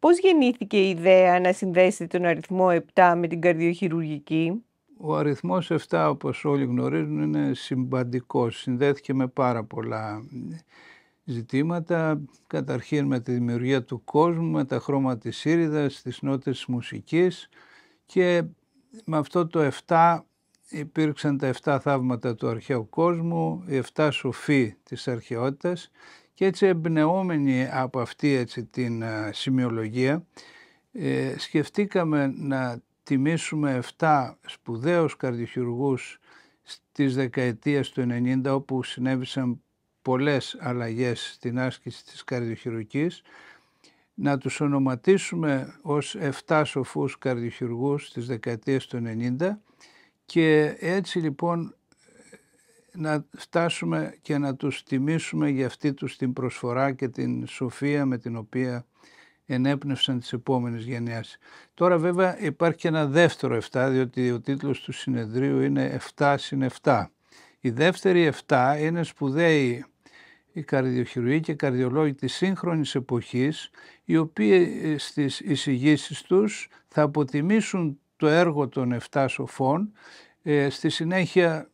Πώς γεννήθηκε η ιδέα να συνδέσετε τον αριθμό 7 με την καρδιοχειρουργική? Ο αριθμός 7 όπως όλοι γνωρίζουν είναι συμπαντικός, συνδέθηκε με πάρα πολλά ζητήματα, καταρχήν με τη δημιουργία του κόσμου, με τα χρώματα της σύριδας, τις νότες της μουσικής και με αυτό το 7 υπήρξαν τα 7 θαύματα του αρχαίου κόσμου, οι 7 σοφοί της αρχαιότητας και έτσι εμπνεόμενοι από αυτή έτσι, την ε, σημειολογία ε, σκεφτήκαμε να τιμήσουμε 7 σπουδαίους καρδιοχειρουργούς στις δεκαετίες του 90 όπου συνέβησαν πολλές αλλαγές στην άσκηση της καρδιοχειρουργικής να τους ονοματίσουμε ως 7 σοφούς καρδιοχειρουργούς στις δεκαετίες του 90 και έτσι λοιπόν να φτάσουμε και να τους τιμήσουμε για αυτή τους την προσφορά και την σοφία με την οποία ενέπνευσαν τις επόμενες γενιάς. Τώρα βέβαια υπάρχει και ένα δεύτερο 7, διότι ο τίτλος του συνεδρίου είναι 7 συν 7. Η δεύτερη 7 είναι σπουδαίοι οι καρδιοχειρουργοί και καρδιολόγοι της σύγχρονης εποχής, οι οποίοι ε, στις εισηγήσεις τους θα αποτιμήσουν το έργο των 7 σοφών, ε, στη συνέχεια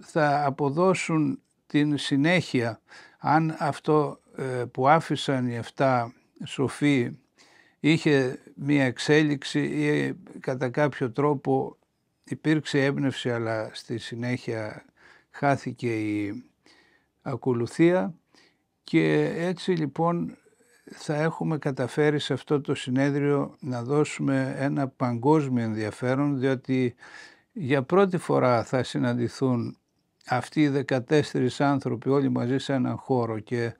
θα αποδώσουν την συνέχεια αν αυτό ε, που άφησαν οι 7 σοφοί είχε μία εξέλιξη ή κατά κάποιο τρόπο υπήρξε έμπνευση αλλά στη συνέχεια χάθηκε η ακολουθία και έτσι λοιπόν θα έχουμε καταφέρει σε αυτό το συνέδριο να δώσουμε ένα παγκόσμιο ενδιαφέρον διότι για πρώτη φορά θα συναντηθούν αυτοί οι 14 άνθρωποι όλοι μαζί σε έναν χώρο και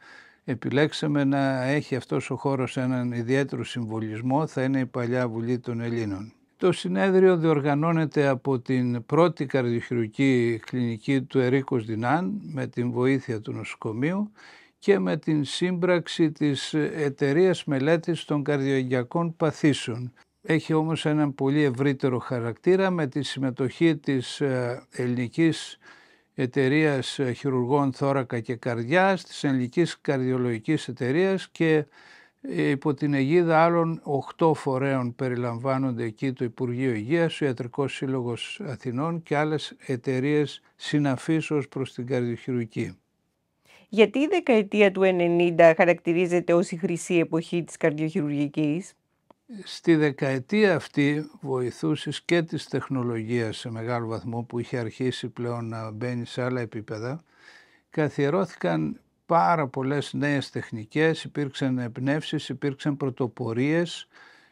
επιλέξαμε να έχει αυτός ο χώρος έναν ιδιαίτερο συμβολισμό, θα είναι η Παλιά Βουλή των Ελλήνων. Το συνέδριο διοργανώνεται από την πρώτη καρδιοχειρουργική κλινική του Ερίκος Δινάν με την βοήθεια του νοσοκομείου και με την σύμπραξη της εταιρείας Μελέτης των Καρδιογειακών Παθήσεων. Έχει όμως έναν πολύ ευρύτερο χαρακτήρα με τη συμμετοχή της ε, ελληνικής εταιρείας ε, χειρουργών θώρακα και καρδιάς, της Ελληνικής Καρδιολογικής Εταιρείας και ε, υπό την αιγίδα άλλων οχτώ φορέων περιλαμβάνονται εκεί το Υπουργείο Υγείας, ο Ιατρικός σύλλογος Αθηνών και άλλες εταιρείες συναφίσως ω προς την καρδιοχειρουργική. Γιατί η δεκαετία του 90 χαρακτηρίζεται ως η χρυσή εποχή της καρδιοχειρουργικής? στη δεκαετία αυτή βοηθούσες και της τεχνολογίας σε μεγάλο βαθμό που είχε αρχίσει πλέον να μπαίνει σε άλλα επίπεδα καθιερώθηκαν πάρα πολλές νέες τεχνικές, υπήρξαν εμπνεύσεις, υπήρξαν πρωτοπορίες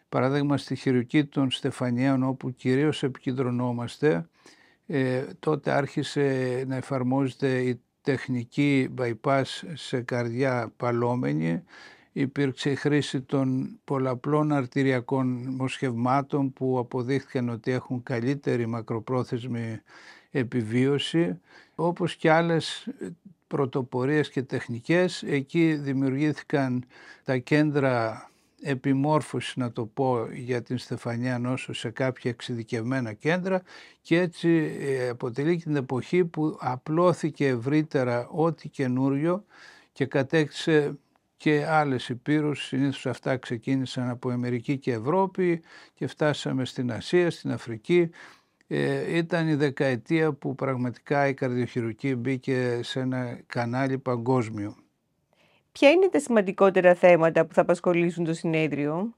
παράδειγμα στη χειρουργική των Στεφανιών όπου κυρίως επικεντρωνόμαστε ε, τότε άρχισε να εφαρμόζεται η τεχνική bypass σε καρδιά παλόμενη υπήρξε η χρήση των πολλαπλών αρτηριακών μοσχευμάτων που αποδείχθηκαν ότι έχουν καλύτερη μακροπρόθεσμη επιβίωση, όπως και άλλες πρωτοπορίες και τεχνικές. Εκεί δημιουργήθηκαν τα κέντρα επιμόρφωσης να το πω για την Στεφανία νόσο σε κάποια εξειδικευμένα κέντρα και έτσι ε, αποτελεί την εποχή που απλώθηκε ευρύτερα ό,τι καινούριο και κατέκτησε και άλλες υπήρους, συνήθως αυτά ξεκίνησαν από Αμερική και Ευρώπη και φτάσαμε στην Ασία, στην Αφρική. Ε, ήταν η δεκαετία που πραγματικά η καρδιοχειρουργία μπήκε σε ένα κανάλι παγκόσμιο. Ποια είναι τα σημαντικότερα θέματα που θα απασχολήσουν το συνέδριο?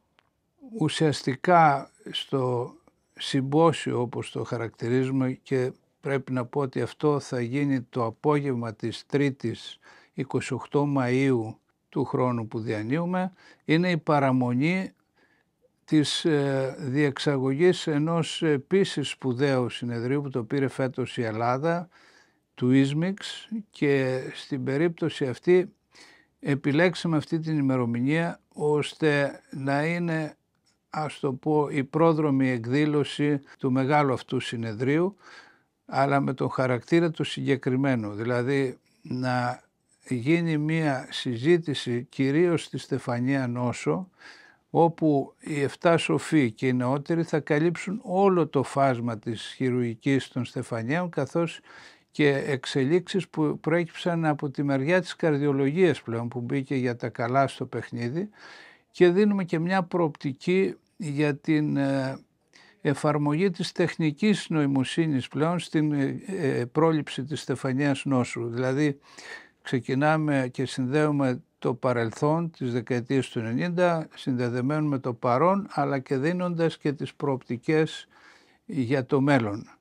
Ουσιαστικά στο συμπόσιο όπως το χαρακτηρίζουμε και πρέπει να πω ότι αυτό θα γίνει το απόγευμα της 3ης 28 Μαΐου του χρόνου που διανύουμε είναι η παραμονή της ε, διεξαγωγής ενός επίσης σπουδαίου συνεδρίου που το πήρε φέτος η Ελλάδα του Ίσμιξ και στην περίπτωση αυτή επιλέξαμε αυτή την ημερομηνία ώστε να είναι ας το πω η πρόδρομη εκδήλωση του μεγάλου αυτού συνεδρίου αλλά με τον χαρακτήρα του συγκεκριμένου, δηλαδή να γίνει μία συζήτηση κυρίως στη Στεφανία Νόσο όπου οι 7 σοφοί και οι νεότεροι θα καλύψουν όλο το φάσμα της χειρουργικής των Στεφανιών καθώς και εξελίξεις που προέκυψαν από τη μεριά της καρδιολογίας πλέον που μπήκε για τα καλά στο παιχνίδι και δίνουμε και μια προοπτική για την ε, εφαρμογή της τεχνικής νοημοσύνης πλέον στην ε, ε, πρόληψη της στεφανίας νόσου. Δηλαδή ξεκινάμε και συνδέουμε το παρελθόν της δεκαετίας του 90 συνδεδεμένο με το παρόν αλλά και δίνοντας και τις προοπτικές για το μέλλον.